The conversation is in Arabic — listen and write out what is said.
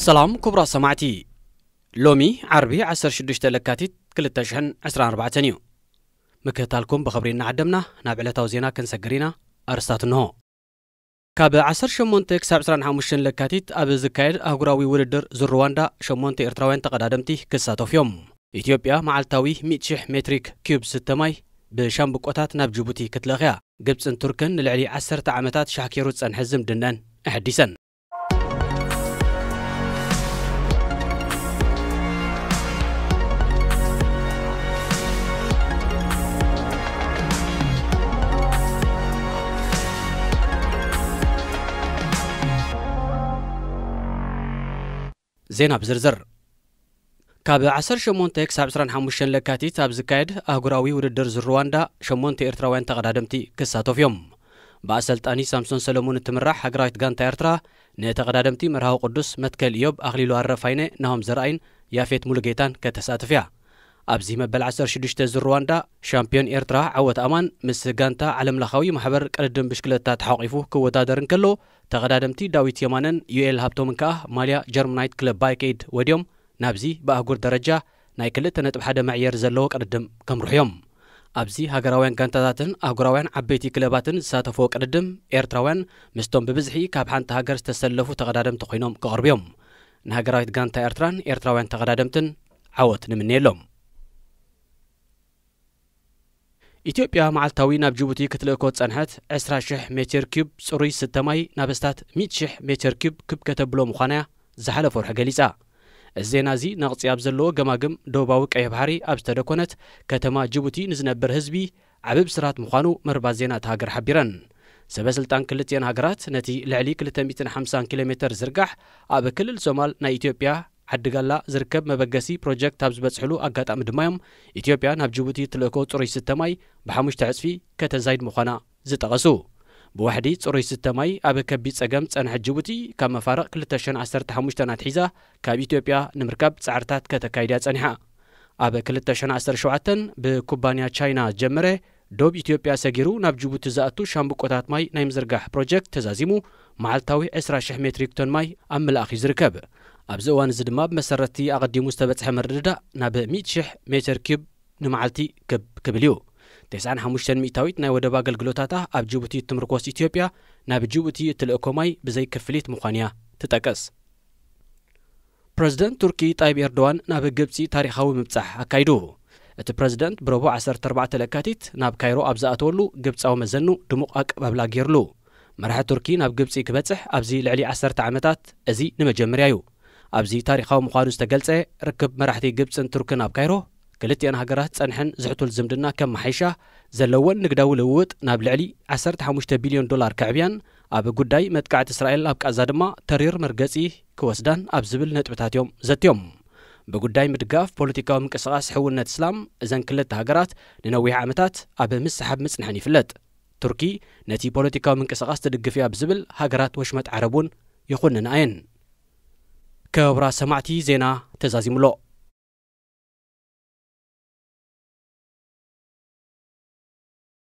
سلام كبرى سمعتي لومي عربي عسر شدشت لكاتيت كل التشهن عسران أربعة تنيو مكتالكم بخبرين عدمنا نابعلة توزينا كنسقرينا أرستات النهو كاب عسر شمونتي كساب سران حامشن لكاتيت أبي الزكاير أهقراوي ولدر زرواندا شمونتي إرتراوين تقدادمتي كساتو فيوم إثيوبيا مع التاوي ميتشح متريك كيوب ستماي بشام بكوتات ناب جبوتي كتلغيا ان تركن لعلي عسر تعامتات شاكيروت سنحزم دنان أحديسن ዜና ብዝርዝር ካብ 18 ክሳብ 25 ለካቲት ኣብ ዝካየድ ኣህጉራዊ ውድድር ዝሩዋንዳ 8 ኤርትራውያን ተቐዳድምቲ ክሳተፍ እዮም ብኣሰልጣኒ ሳምሶን ሰለሞን እትምራሕ ሃገራዊት ጋንታ ኤርትራ ንተቐዳድምቲ መርሃዊ ቅዱስ መትከል እዮብ ኣኽሊሉ ኣረፋይነ ናሆም ዘረኣይን ያፌት ሙሉጌታን ከተሳትፍ እያ ኣብዚ መበል 16 ዝሩዋንዳ ሻምፒዮን ኤርትራ ዓወት ኣማን ምስ ጋንታ ዓለምለኻዊ ማሕበር ቅልድም ብሽክለታ ተሓቂፉ ክወዳደርን ከሎ ተቐዳደምቲ ዳዊት የማነን ዩኤል ሃብቶምን ከኣ ማልያ ጀርመናይት ክለብ ባይከይድ ወዲዮም ናብዚ ብኣህጉር ደረጃ ናይ 2.1 መዕየር ዘለዎ ቅድድም ከምርሑ እዮም ኣብዚ ሃገራውያን ጋንታታትን ኣህጉራውያን ዓበይቲ ክለባትን ዝሳተፎ ቅድድም ኤርትራውያን ምስቶም ብብዝሒ ካብ ሓንቲ ሃገር ዝተሰለፉ ተቐዳደምቲ ኮይኖም ክቐርቡ እዮም ንሃገራዊት ጋንታ ኤርትራን ኤርትራውያን ተቐዳደምትን ዓወት ንምንየሎም ኢትዮጵያ መዓልታዊ ናብ ጅቡቲ ክትልእኮ ጸንሐት 20,000 ሜትር ኪብ ጽሩይ ስተማይ ማይ ናብ ስታት 100,000 ሜትር ኪብ ክብ ከተብሎ ምዃናያ ዝሓለፈ ወርሒ ገሊጻ እዚ ዜና እዚ ነቕጺ ኣብ ዘለዎ ገማግም ደቡባዊ ቀይ ባሕሪ ኣብ ዝተደኮነት ከተማ ጅቡቲ ንዝነብር ህዝቢ ዓብብ ስራት ምዃኑ መርባት ዜና እቲ ሃገር ሓቢረን ስልጣን ክልትኤን ሃገራት ነቲ ልዕሊ 250 ኪሎ ሜትር ዝርጋሕ ኣብ ክልል ሶማል ናይ ኢትዮጵያ ሓዲጋላ ዝርከብ መበገሲ ፕሮጀክት ኣብ ዝበጽሕሉ ኣጋጣሚ ድማ እዮም ኢትዮጵያ ናብ ጅቡቲ እትልእኮ ጽሩይ ስተማይ ብሓሙሽተ ዕፅፊ ከተዛይድ ምዃና ዝጠቐሱ ብዋሕዲ ጽሩይ ስተማይ ኣብ ከቢድ ጸገም ጸንሐት ጅቡቲ ካብ መፋርቕ 215 ኣትሒዛ ካብ ኢትዮጵያ ንምርካብ ጻዕርታት ከተካይድያ ጸኒሓ ኣብ 217 ብኩባንያ ቻይና ዝጀመረ ዶብ ኢትዮጵያ ሰጊሩ ናብ ጅቡቲ ዝኣቱ ሻምብቆታት ማይ ናይ ምዝርጋሕ ፕሮጀክት ተዛዚሙ መዓልታዊ 20,000 ሜትሪክ ቶን ማይ ኣብ ምልኣኽ ዝርከብ ኣብዚ እዋን እዚ ድማ ብመሰረቲ ኣቐዲሙ ዝተበፅሐ ምርድዳእ ናብ 100,000 ሜትር ኪብ ንመዓልቲ ክብል እዩ 95 ሚእታዊት ናይ ወደብ ኣገልግሎታታ ኣብ ጅቡቲ እትምርኮስ ኢትዮጵያ ናብ ጅቡቲ እትልእኮ ማይ ብዘይ ክፍሊት ምዃን እያ ትጠቀስ ፕረዚደንት ቱርኪ ጣይብ ኤርዶዋን ናብ ግብፂ ታሪኻዊ ምብጻሕ ኣካይዱ እቲ ፕረዚደንት ብረቡዕ 14 ለካቲት ናብ ካይሮ ኣብ ዝኣተወሉ ግብፃዊ መዘኑ ድሙቕ ኣቀባብላ ገይሩሉ መራሒ ቱርኪ ናብ ግብፂ ክበጽሕ ኣብዚ ልዕሊ 1ሰተ ዓመታት እዚ ንመጀመርያ እዩ ኣብዚ ታሪኻዊ ምዃኑ ዝተገልጸ ርክብ መራሕቲ ግብፅን ቱርክን ኣብ ካይሮ ክልቲአን ሃገራት ጸንሕን ዝሕቱል ዝምድና ከም ማሓይሻ ዘለወን ንግዳዊ ልውውጥ ናብ ልዕሊ 15 ቢልዮን ዶላር ክዕብያን ኣብ ጉዳይ መጥቃዕቲ እስራኤል ኣብ ቃዛ ድማ ተሪር መርገጺ ክወስዳን ኣብ ዝብል ነጥብታት እዮም ዘትዮም ብጉዳይ ምድጋፍ ፖለቲካዊ ምንቅስቓስ ሕውነት እስላም እዘን ክልተ ሃገራት ንነዊሕ ዓመታት ኣብ ምስሓብ ምጽንሐን ይፍለጥ ቱርኪ ነቲ ፖለቲካዊ ምንቅስቓስ ትድግፍ እያ ብዝብል ሃገራት ወሽመጥ ዓረብ እውን ይኹንና እየን كبرا سمعتي زينا تزازي ملو